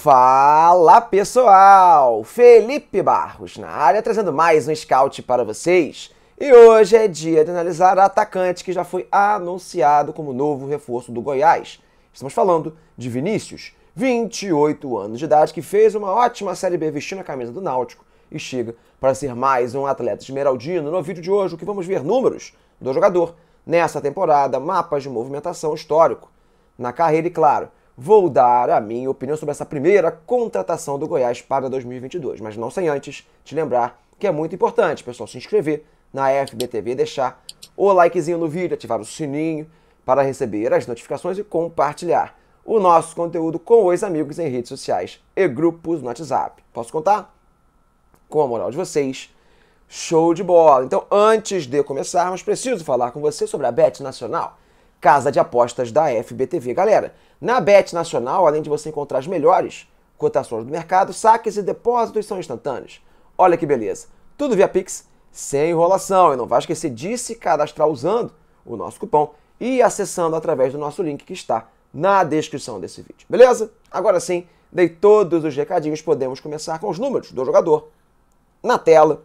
Fala pessoal! Felipe Barros na área trazendo mais um scout para vocês. E hoje é dia de analisar atacante que já foi anunciado como novo reforço do Goiás. Estamos falando de Vinícius, 28 anos de idade, que fez uma ótima Série B vestindo a camisa do Náutico e chega para ser mais um atleta esmeraldino. No vídeo de hoje, o que vamos ver números do jogador nessa temporada, mapas de movimentação histórico na carreira e, claro, vou dar a minha opinião sobre essa primeira contratação do Goiás para 2022. Mas não sem antes te lembrar que é muito importante, pessoal, se inscrever na FBTV, deixar o likezinho no vídeo, ativar o sininho para receber as notificações e compartilhar o nosso conteúdo com os amigos em redes sociais e grupos no WhatsApp. Posso contar? Com a moral de vocês, show de bola! Então, antes de começarmos, preciso falar com você sobre a Bet Nacional casa de apostas da FBTV. Galera, na Bet Nacional, além de você encontrar as melhores cotações do mercado, saques e depósitos são instantâneos. Olha que beleza. Tudo via Pix, sem enrolação. E não vai esquecer de se cadastrar usando o nosso cupom e acessando através do nosso link que está na descrição desse vídeo. Beleza? Agora sim, dei todos os recadinhos, podemos começar com os números do jogador na tela.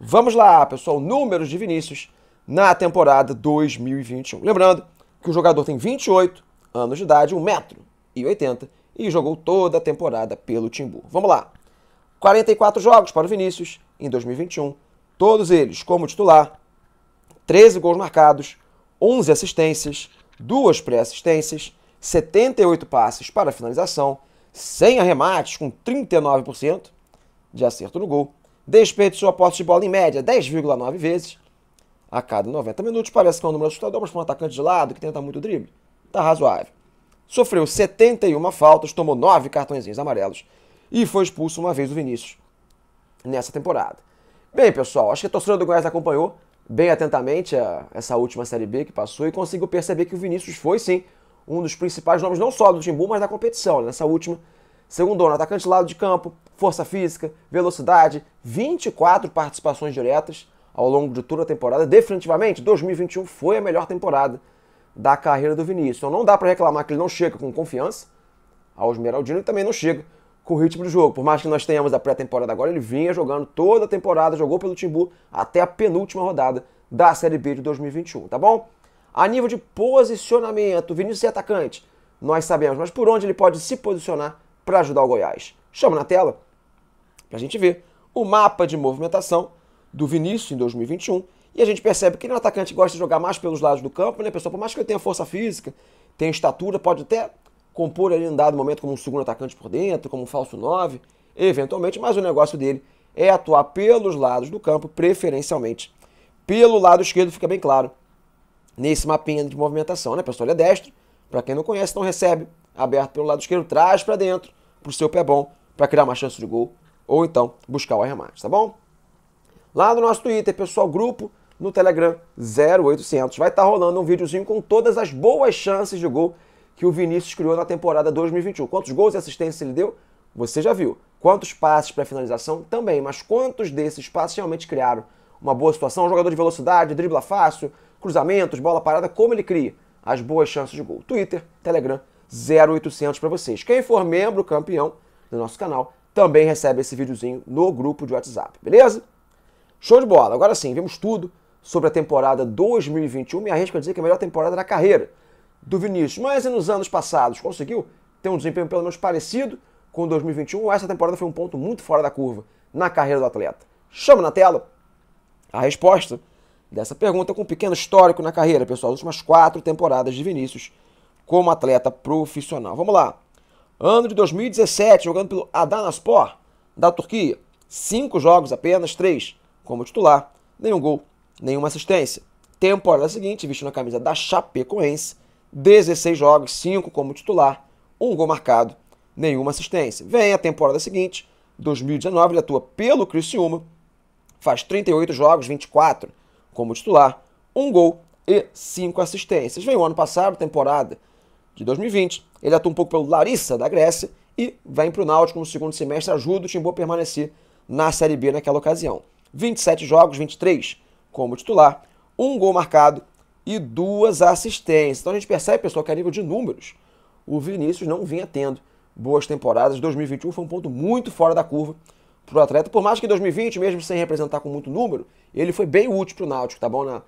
Vamos lá, pessoal. Números de Vinícius na temporada 2021. Lembrando que o jogador tem 28 anos de idade, 1,80m, e jogou toda a temporada pelo Timbu. Vamos lá. 44 jogos para o Vinícius em 2021, todos eles como titular, 13 gols marcados, 11 assistências, duas pré-assistências, 78 passes para finalização, sem arremates com 39% de acerto no gol, desperdiçou a posse de bola em média 10,9 vezes, a cada 90 minutos. Parece que é um número assustador, mas para um atacante de lado que tenta muito drible, está razoável. Sofreu 71 faltas, tomou 9 cartõezinhos amarelos e foi expulso uma vez o Vinícius nessa temporada. Bem, pessoal, acho que a torcida do Goiás acompanhou bem atentamente a, essa última Série B que passou e conseguiu perceber que o Vinícius foi sim um dos principais nomes, não só do Timbu, mas da competição. Né? Nessa última, segundo ano, atacante lado de campo, força física, velocidade, 24 participações diretas ao longo de toda a temporada. Definitivamente, 2021 foi a melhor temporada da carreira do Vinícius. Então não dá para reclamar que ele não chega com confiança ao Esmeraldino e também não chega com o ritmo de jogo. Por mais que nós tenhamos a pré-temporada agora, ele vinha jogando toda a temporada, jogou pelo Timbu até a penúltima rodada da Série B de 2021, tá bom? A nível de posicionamento, Vinícius é atacante, nós sabemos, mas por onde ele pode se posicionar para ajudar o Goiás? Chama na tela para a gente ver o mapa de movimentação do Vinícius em 2021. E a gente percebe que ele é um atacante que gosta de jogar mais pelos lados do campo, né, pessoal? Por mais que ele tenha força física, tenha estatura, pode até compor ali em dado momento como um segundo atacante por dentro, como um falso 9, eventualmente, mas o negócio dele é atuar pelos lados do campo, preferencialmente. Pelo lado esquerdo fica bem claro nesse mapinha de movimentação, né, pessoal? Ele é destro, para quem não conhece, então recebe aberto pelo lado esquerdo, traz para dentro, para o seu pé bom, para criar uma chance de gol ou então buscar o arremate, tá bom? lá no nosso Twitter, pessoal, grupo no Telegram 0800. Vai estar tá rolando um videozinho com todas as boas chances de gol que o Vinícius criou na temporada 2021. Quantos gols e assistências ele deu? Você já viu. Quantos passes para finalização? Também. Mas quantos desses passes realmente criaram uma boa situação? Um jogador de velocidade, dribla fácil, cruzamentos, bola parada, como ele cria as boas chances de gol? Twitter, Telegram 0800 para vocês. Quem for membro campeão do nosso canal também recebe esse videozinho no grupo de WhatsApp, beleza? Show de bola. Agora sim, vimos tudo sobre a temporada 2021. Me arrisco a dizer que é a melhor temporada da carreira do Vinícius. Mas e nos anos passados? Conseguiu ter um desempenho pelo menos parecido com 2021? Essa temporada foi um ponto muito fora da curva na carreira do atleta. Chama na tela a resposta dessa pergunta com um pequeno histórico na carreira, pessoal. As últimas quatro temporadas de Vinícius como atleta profissional. Vamos lá. Ano de 2017, jogando pelo Adanaspor da Turquia. Cinco jogos apenas, três como titular, nenhum gol, nenhuma assistência. Temporada seguinte, vestiu na camisa da Chapecoense, 16 jogos, 5 como titular, um gol marcado, nenhuma assistência. Vem a temporada seguinte, 2019, ele atua pelo Criciúma, faz 38 jogos, 24 como titular, um gol e 5 assistências. Vem o ano passado, temporada de 2020, ele atua um pouco pelo Larissa da Grécia e vem para o Náutico no segundo semestre, ajuda o Timbu a permanecer na Série B naquela ocasião. 27 jogos, 23 como titular, um gol marcado e duas assistências. Então a gente percebe, pessoal, que a nível de números, o Vinícius não vinha tendo boas temporadas. 2021 foi um ponto muito fora da curva para o atleta. Por mais que em 2020, mesmo sem representar com muito número, ele foi bem útil para o Náutico, tá bom? Na,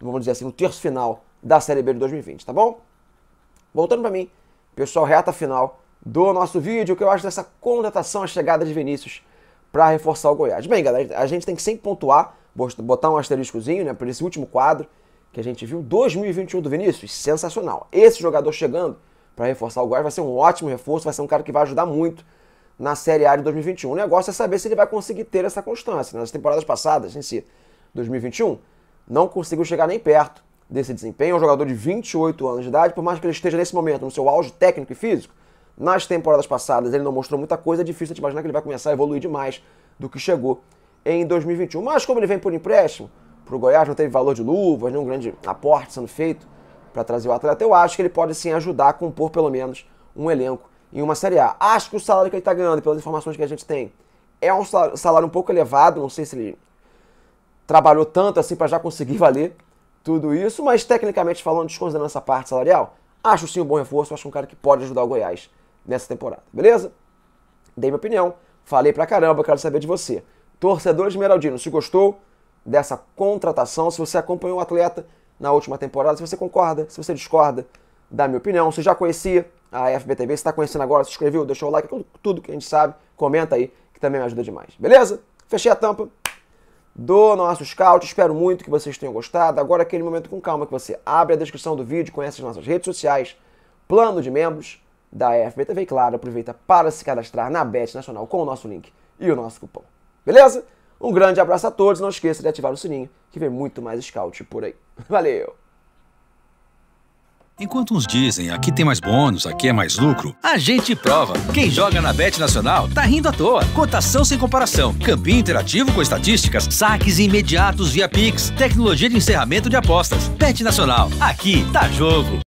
vamos dizer assim, no terço final da Série B de 2020, tá bom? Voltando para mim, pessoal, reta final do nosso vídeo, o que eu acho dessa contratação, a chegada de Vinícius para reforçar o Goiás. Bem, galera, a gente tem que sempre pontuar, botar um asteriscozinho, né, por esse último quadro que a gente viu, 2021 do Vinícius, sensacional. Esse jogador chegando para reforçar o Goiás vai ser um ótimo reforço, vai ser um cara que vai ajudar muito na Série A de 2021. O negócio é saber se ele vai conseguir ter essa constância. Nas temporadas passadas, em si, 2021, não conseguiu chegar nem perto desse desempenho. É um jogador de 28 anos de idade, por mais que ele esteja nesse momento no seu auge técnico e físico, nas temporadas passadas ele não mostrou muita coisa, é difícil de imaginar que ele vai começar a evoluir demais do que chegou em 2021. Mas como ele vem por empréstimo, para o Goiás não teve valor de luvas, nenhum grande aporte sendo feito para trazer o atleta, eu acho que ele pode sim ajudar a compor pelo menos um elenco em uma Série A. Acho que o salário que ele está ganhando, pelas informações que a gente tem, é um salário um pouco elevado, não sei se ele trabalhou tanto assim para já conseguir valer tudo isso, mas tecnicamente falando, desconsiderando essa parte salarial, acho sim um bom reforço, acho um cara que pode ajudar o Goiás nessa temporada, beleza? Dei minha opinião, falei pra caramba, quero saber de você. Torcedor esmeraldino, se gostou dessa contratação, se você acompanhou o atleta na última temporada, se você concorda, se você discorda, dá minha opinião. Se já conhecia a FBTV, se está conhecendo agora, se inscreveu, deixou o like, é tudo, tudo que a gente sabe, comenta aí, que também me ajuda demais, beleza? Fechei a tampa do nosso scout. Espero muito que vocês tenham gostado. Agora é aquele momento com calma que você abre a descrição do vídeo, conhece as nossas redes sociais, plano de membros, da FBTV. claro, aproveita para se cadastrar na Bet Nacional com o nosso link e o nosso cupom. Beleza? Um grande abraço a todos. Não esqueça de ativar o sininho que vem muito mais scout por aí. Valeu! Enquanto uns dizem aqui tem mais bônus, aqui é mais lucro, a gente prova. Quem joga na Bet Nacional tá rindo à toa. Cotação sem comparação, campinho interativo com estatísticas, saques imediatos via Pix, tecnologia de encerramento de apostas. Bet Nacional, aqui tá jogo.